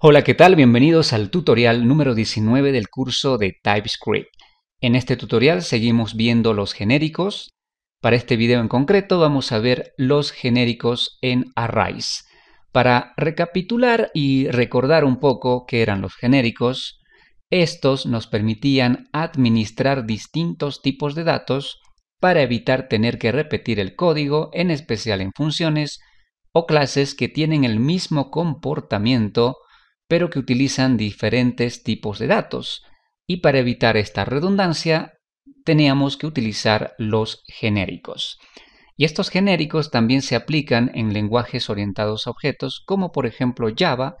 Hola, ¿qué tal? Bienvenidos al tutorial número 19 del curso de TypeScript. En este tutorial seguimos viendo los genéricos. Para este video en concreto vamos a ver los genéricos en arrays. Para recapitular y recordar un poco qué eran los genéricos, estos nos permitían administrar distintos tipos de datos para evitar tener que repetir el código, en especial en funciones o clases que tienen el mismo comportamiento pero que utilizan diferentes tipos de datos. Y para evitar esta redundancia, teníamos que utilizar los genéricos. Y estos genéricos también se aplican en lenguajes orientados a objetos, como por ejemplo Java,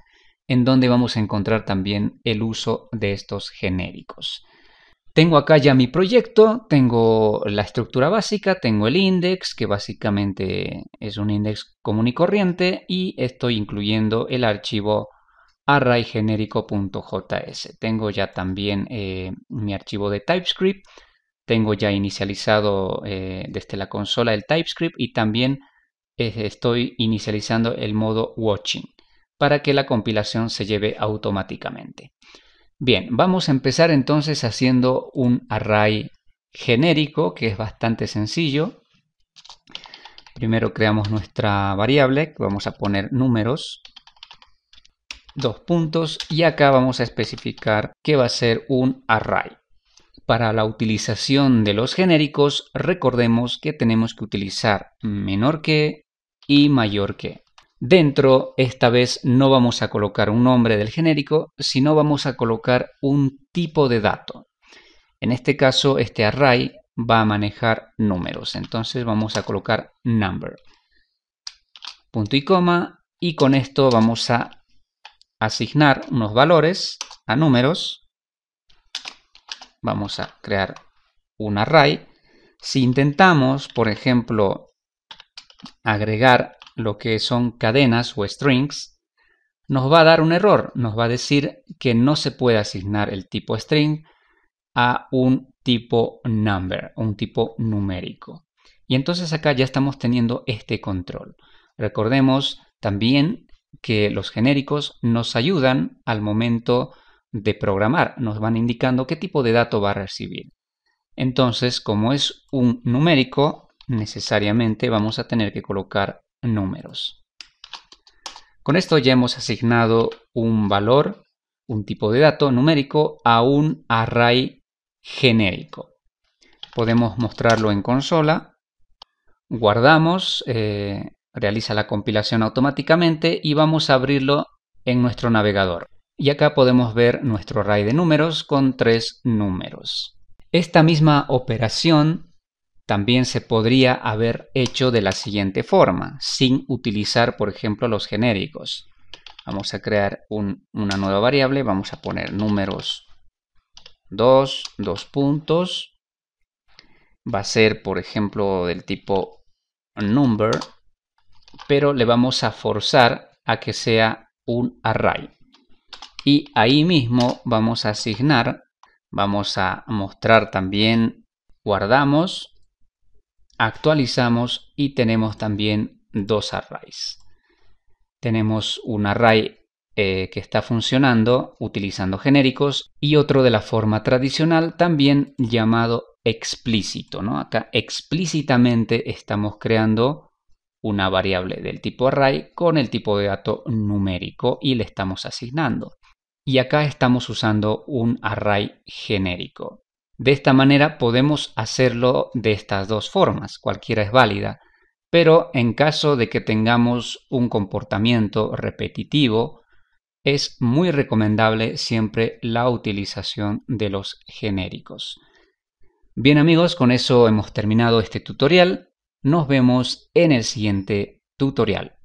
en donde vamos a encontrar también el uso de estos genéricos. Tengo acá ya mi proyecto, tengo la estructura básica, tengo el index, que básicamente es un index común y corriente, y estoy incluyendo el archivo ArrayGenérico.js. Tengo ya también eh, mi archivo de TypeScript, tengo ya inicializado eh, desde la consola el TypeScript y también eh, estoy inicializando el modo watching para que la compilación se lleve automáticamente. Bien, vamos a empezar entonces haciendo un array genérico que es bastante sencillo. Primero creamos nuestra variable, vamos a poner números dos puntos y acá vamos a especificar que va a ser un array. Para la utilización de los genéricos, recordemos que tenemos que utilizar menor que y mayor que. Dentro, esta vez no vamos a colocar un nombre del genérico, sino vamos a colocar un tipo de dato. En este caso, este array va a manejar números, entonces vamos a colocar number. Punto y coma, y con esto vamos a asignar unos valores a números. Vamos a crear un array. Si intentamos, por ejemplo, agregar lo que son cadenas o strings, nos va a dar un error, nos va a decir que no se puede asignar el tipo string a un tipo number, un tipo numérico. Y entonces acá ya estamos teniendo este control. Recordemos también que los genéricos nos ayudan al momento de programar, nos van indicando qué tipo de dato va a recibir. Entonces, como es un numérico, necesariamente vamos a tener que colocar números. Con esto ya hemos asignado un valor, un tipo de dato numérico a un array genérico. Podemos mostrarlo en consola, guardamos, eh, realiza la compilación automáticamente y vamos a abrirlo en nuestro navegador. Y acá podemos ver nuestro array de números con tres números. Esta misma operación también se podría haber hecho de la siguiente forma, sin utilizar, por ejemplo, los genéricos. Vamos a crear una nueva variable, vamos a poner números 2, dos puntos. Va a ser, por ejemplo, del tipo number pero le vamos a forzar a que sea un array. Y ahí mismo vamos a asignar, vamos a mostrar también, guardamos, actualizamos y tenemos también dos arrays. Tenemos un array eh, que está funcionando utilizando genéricos y otro de la forma tradicional también llamado explícito. Acá explícitamente estamos creando una variable del tipo array con el tipo de dato numérico y le estamos asignando. Y acá estamos usando un array genérico. De esta manera podemos hacerlo de estas dos formas, cualquiera es válida, pero en caso de que tengamos un comportamiento repetitivo, es muy recomendable siempre la utilización de los genéricos. Bien amigos, con eso hemos terminado este tutorial. Nos vemos en el siguiente tutorial.